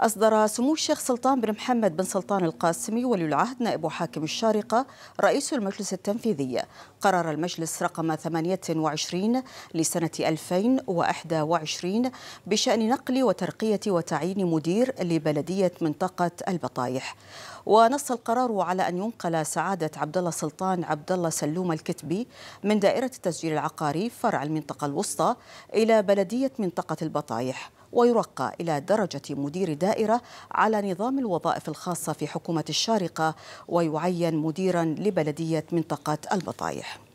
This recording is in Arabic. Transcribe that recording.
أصدر سمو الشيخ سلطان بن محمد بن سلطان القاسمي ولي العهد نائب حاكم الشارقة رئيس المجلس التنفيذي قرار المجلس رقم 28 لسنة 2021 بشأن نقل وترقية وتعيين مدير لبلدية منطقة البطايح ونص القرار على أن ينقل سعادة عبد الله سلطان عبد الله سلوم الكتبي من دائرة التسجيل العقاري فرع المنطقة الوسطى إلى بلدية منطقة البطايح ويرقى إلى درجة مدير دائرة الدائرة على نظام الوظائف الخاصة في حكومة الشارقة ويعين مديرا لبلدية منطقة البطايح